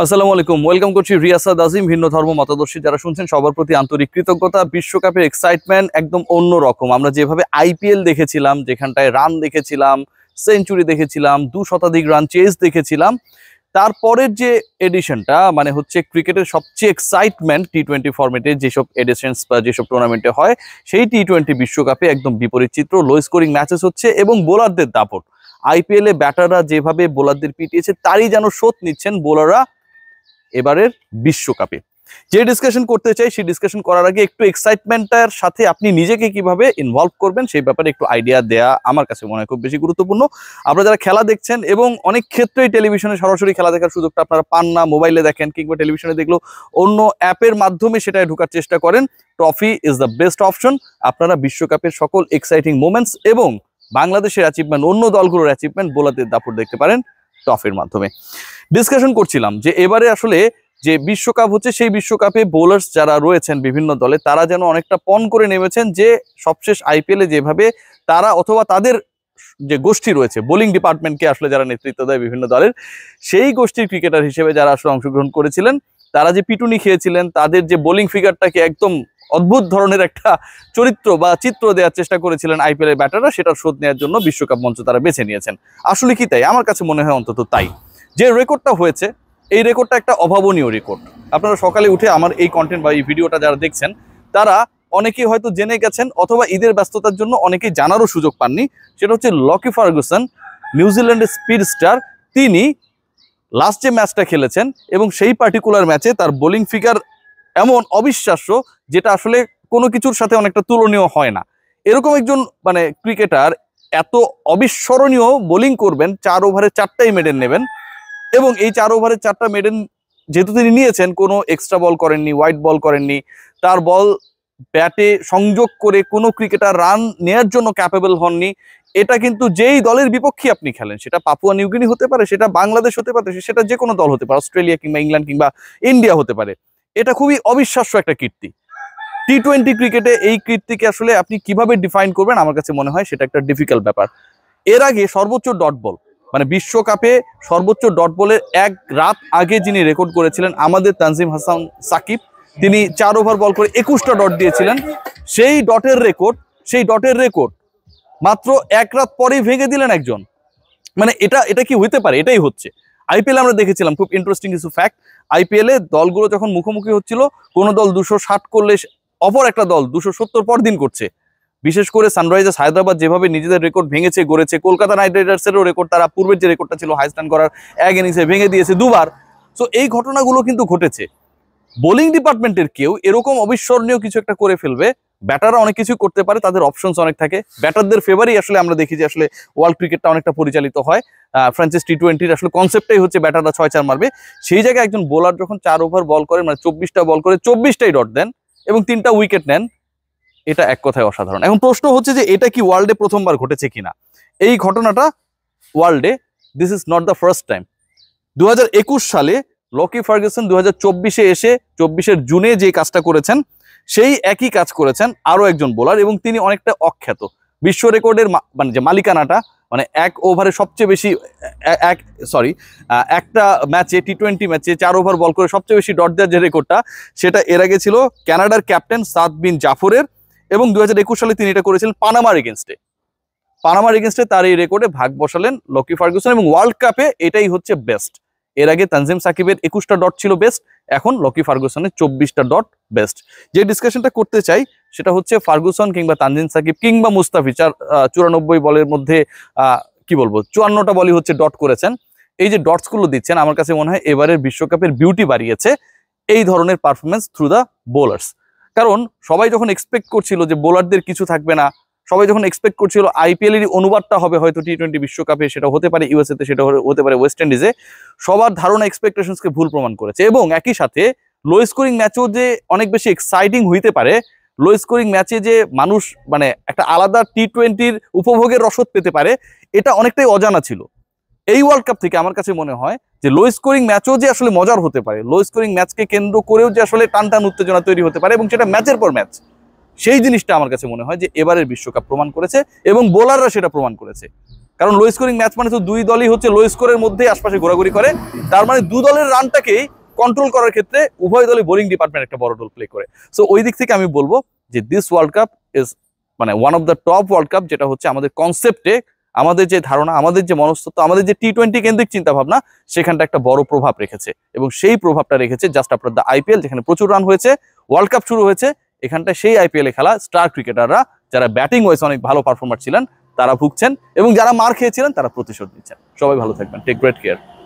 আসসালামু আলাইকুম ওয়েলকাম করছি রিয়াসাদ আজিম ভিন্ন ধর্ম মতাদর্শী যারা শুনছেন সবার প্রতি আন্তরিক কৃতজ্ঞতা বিশ্বকাপের এক্সাইটমেন্ট একদম অন্য রকম আমরা যেভাবে আইপিএল দেখেছিলাম যেখানটায় রান দেখেছিলাম সেঞ্চুরি দেখেছিলাম দু শতাধিক রান চেস দেখেছিলাম তারপরের যে এডিশনটা মানে হচ্ছে ক্রিকেটের সবচেয়ে এক্সাইটমেন্ট টি টোয়েন্টি ফর্মেটে যেসব এডিশনস বা যেসব টুর্নামেন্টে হয় সেই টি টোয়েন্টি বিশ্বকাপে একদম বিপরীত চিত্র লো স্কোরিং ম্যাচেস হচ্ছে এবং বোলারদের দাপট আইপিএলে ব্যাটাররা যেভাবে বোলারদের পিটিয়েছে তারই যেন শোধ নিচ্ছেন বোলাররা এবারের বিশ্বকাপে যে ডিসকাশন করতে চাই সেই ডিসকাশন করার আগে একটু এক্সাইটমেন্টের সাথে আপনি নিজেকে কিভাবে ইনভলভ করবেন সেই ব্যাপারে একটু আইডিয়া দেয়া আমার কাছে মনে হয় খুব বেশি গুরুত্বপূর্ণ আপনারা যারা খেলা দেখছেন এবং অনেক ক্ষেত্রেই টেলিভিশনে সরাসরি খেলা দেখার সুযোগটা আপনারা পান না মোবাইলে দেখেন কিংবা টেলিভিশনে দেখলো অন্য অ্যাপের মাধ্যমে সেটাই ঢোকার চেষ্টা করেন trophy is the best option আপনারা বিশ্বকাপের সকল এক্সাইটিং মোমেন্টস এবং বাংলাদেশের অ্যাচিভমেন্ট অন্য দলগুলোর অ্যাচিভমেন্ট বোলাদের দাপুর দেখতে পারেন টফের মাধ্যমে ডিসকাশন করছিলাম যে এবারে আসলে যে বিশ্বকাপ হচ্ছে সেই বিশ্বকাপে বোলার্স যারা রয়েছেন বিভিন্ন দলে তারা যেন অনেকটা পণ করে নেমেছেন যে সবশেষ আইপিএলে যেভাবে তারা অথবা তাদের যে গোষ্ঠী রয়েছে বোলিং ডিপার্টমেন্টকে আসলে যারা নেতৃত্ব দেয় বিভিন্ন দলের সেই গোষ্ঠীর ক্রিকেটার হিসেবে যারা আসলে অংশগ্রহণ করেছিলেন তারা যে পিটুনি খেয়েছিলেন তাদের যে বোলিং ফিগারটাকে একদম অদ্ভুত ধরনের একটা চরিত্র বা চিত্র দেওয়ার চেষ্টা করেছিলেন আইপিএলের ব্যাটাররা সেটার শোধ নেওয়ার জন্য বিশ্বকাপ মঞ্চ তারা বেছে নিয়েছেন আসলে কি তাই আমার কাছে মনে হয় অন্তত তাই যে রেকর্ডটা হয়েছে এই রেকর্ডটা একটা অভাবনীয় রেকর্ড আপনারা সকালে উঠে আমার এই কন্টেন্ট বা এই ভিডিওটা যারা দেখছেন তারা অনেকেই হয়তো জেনে গেছেন অথবা ঈদের ব্যস্ততার জন্য অনেকেই জানারও সুযোগ পাননি সেটা হচ্ছে লকি ফার্গুসন নিউজিল্যান্ডের স্পিড স্টার তিনি লাস্ট যে ম্যাচটা খেলেছেন এবং সেই পার্টিকুলার ম্যাচে তার বোলিং ফিগার এমন অবিশ্বাস্য যেটা আসলে কোনো কিছুর সাথে অনেকটা তুলনীয় হয় না এরকম একজন মানে ক্রিকেটার এত অবিস্মরণীয় বোলিং করবেন চার ওভারে চারটাই মেডেন নেবেন এবং এই চার ওভারে চারটা মেডেন যেহেতু তিনি নিয়েছেন কোনো এক্সট্রা বল করেননি হোয়াইট বল করেননি তার বল ব্যাটে সংযোগ করে কোনো ক্রিকেটার রান নেয়ার জন্য ক্যাপেবল হননি এটা কিন্তু যেই দলের বিপক্ষে আপনি খেলেন সেটা পাপুয়া নিউগিনি হতে পারে সেটা বাংলাদেশ হতে পারে সেটা যে কোনো দল হতে পারে অস্ট্রেলিয়া কিংবা ইংল্যান্ড কিংবা ইন্ডিয়া হতে পারে এটা খুবই অবিশ্বাস্য একটা কীর্তি টি টোয়েন্টি ক্রিকেটে এই কৃত্তিকে আসলে আপনি কিভাবে ডিফাইন করবেন আমার কাছে মনে হয় সেটা একটা ডিফিকাল্ট ব্যাপার এর আগে সর্বোচ্চ ডট বল মানে বিশ্বকাপে সর্বোচ্চ ডট বলের এক রাত আগে যিনি রেকর্ড করেছিলেন আমাদের তানজিম হাসান সাকিব তিনি চার ওভার বল করে একুশটা ডট দিয়েছিলেন সেই ডটের রেকর্ড সেই ডটের রেকর্ড মাত্র এক রাত পরেই ভেঙে দিলেন একজন মানে এটা এটা কি হইতে পারে এটাই হচ্ছে আইপিএল আমরা দেখেছিলাম খুব ইন্টারেস্টিং কিছু ফ্যাক্ট আইপিএলে দলগুলো যখন মুখোমুখি হচ্ছিল কোনো দল দুশো ষাট করলে অপর একটা দল দুশো সত্তর পর দিন করছে বিশেষ করে সানরাইজার্স হায়দ্রাবাদ যেভাবে নিজেদের রেকর্ড ভেঙেছে গড়েছে কলকাতা নাইট রাইডার্সেরও রেকর্ড তারা পূর্বের যে রেকর্ডটা ছিল হাইস্ট রান করার এক ইনিংসে ভেঙে দিয়েছে দুবার সো এই ঘটনাগুলো কিন্তু ঘটেছে বোলিং ডিপার্টমেন্টের কেউ এরকম অবিস্মরণীয় কিছু একটা করে ফেলবে ব্যাটাররা অনেক কিছু করতে পারে তাদের অপশনস অনেক থাকে ব্যাটারদের ফেভারই আসলে আমরা দেখি যে আসলে ওয়ার্ল্ড ক্রিকেটটা অনেকটা পরিচালিত হয় ফ্রান্সিস টি টোয়েন্টির আসলে কনসেপ্টটাই হচ্ছে ব্যাটাররা ছয় চার মারবে সেই জায়গায় একজন বোলার যখন চার ওভার বল করে মানে চব্বিশটা বল করে চব্বিশটাই ডট দেন এবং তিনটা উইকেট নেন এটা এক কথায় অসাধারণ এখন প্রশ্ন হচ্ছে যে এটা কি ওয়ার্ল্ডে প্রথমবার ঘটেছে কিনা এই ঘটনাটা ওয়ার্ল্ডে this is not the first time দু সালে লকি ফার্গুসন দু হাজার চব্বিশে এসে চব্বিশের জুনে যে কাজটা করেছেন সেই একই কাজ করেছেন আরও একজন বোলার এবং তিনি অনেকটা অখ্যাত বিশ্ব রেকর্ডের মানে যে মালিকানাটা মানে এক ওভারে সবচেয়ে বেশি এক সরি একটা ম্যাচে টি টোয়েন্টি ম্যাচে চার ওভার বল করে সবচেয়ে বেশি ডট দেওয়ার যে রেকর্ডটা সেটা এর আগে ছিল ক্যানাডার ক্যাপ্টেন সাদ বিন জাফরের এবং দু হাজার সালে তিনি এটা করেছিলেন পানামার এগেনস্টে পানামার এগেনস্টে তার এই রেকর্ডে ভাগ বসালেন লকি ফার্গুসন এবং ওয়ার্ল্ড কাপে এটাই হচ্ছে বেস্ট এর আগে তানজিম সাকিবের একুশটা ডট ছিল বেস্ট এখন লকি ফার্গুসনের চব্বিশটা ডট বেস্ট যে ডিসকাশনটা করতে চাই সেটা হচ্ছে ফার্গুসন কিংবা তানজিম সাকিব কিংবা মুস্তাফি চার চুরানব্বই বলের মধ্যে কি বলবো চুয়ান্নটা বলই হচ্ছে ডট করেছেন এই যে ডটসগুলো দিচ্ছেন আমার কাছে মনে হয় এবারের বিশ্বকাপের বিউটি বাড়িয়েছে এই ধরনের পারফরমেন্স থ্রু দ্য বোলার্স কারণ সবাই যখন এক্সপেক্ট করছিল যে বোলারদের কিছু থাকবে না সবাই যখন এক্সপেক্ট করছিল আইপিএল এর অনুবাদটা হবে হয়তো টি টোয়েন্টি বিশ্বকাপে সেটা হতে পারে ইউএসএতে সেটা হতে পারে ওয়েস্ট ইন্ডিজে সবার ধারণা এক্সপেকটেশনসকে ভুল প্রমাণ করেছে এবং একই সাথে লো স্কোরিং ম্যাচও যে অনেক বেশি এক্সাইটিং হইতে পারে লো স্কোরিং ম্যাচে যে মানুষ মানে একটা আলাদা টি টোয়েন্টির উপভোগের রসদ পেতে পারে এটা অনেকটাই অজানা ছিল এই ওয়ার্ল্ড কাপ থেকে আমার কাছে মনে হয় যে লো স্কোরিং ম্যাচও যে আসলে মজার হতে পারে লো স্কোরিং ম্যাচকে কেন্দ্র করেও যে আসলে টান টান উত্তেজনা তৈরি হতে পারে এবং সেটা ম্যাচের পর ম্যাচ সেই জিনিসটা আমার কাছে মনে হয় যে এবারের বিশ্বকাপ প্রমাণ করেছে এবং বোলাররা সেটা প্রমাণ করেছে কারণ লো স্কোরিং ম্যাচ মানে তো দুই দলই হচ্ছে লো স্কোরের মধ্যেই আশপাশে ঘোরাঘুরি করে তার মানে দু দলের রানটাকেই কন্ট্রোল করার ক্ষেত্রে উভয় দলই বোলিং ডিপার্টমেন্ট একটা বড় রোল প্লে করে সো ওই দিক থেকে আমি বলবো যে দিস ওয়ার্ল্ড কাপ ইজ মানে one of the top world cup যেটা হচ্ছে আমাদের কনসেপ্টে আমাদের যে ধারণা আমাদের যে মনস্তত্ব আমাদের যে টি টোয়েন্টি কেন্দ্রিক চিন্তাভাবনা সেখানটা একটা বড় প্রভাব রেখেছে এবং সেই প্রভাবটা রেখেছে জাস্ট আপনার দ্য আইপিএল যেখানে প্রচুর রান হয়েছে ওয়ার্ল্ড কাপ শুরু হয়েছে এখানটা সেই আইপিএল এ খেলা স্টার ক্রিকেটাররা যারা ব্যাটিং ওয়াইজ অনেক ভালো পারফর্মার ছিলেন তারা ভুগছেন এবং যারা মার খেয়েছিলেন তারা প্রতিশোধ নিচ্ছেন সবাই ভালো থাকবেন টেক গ্রেট কেয়ার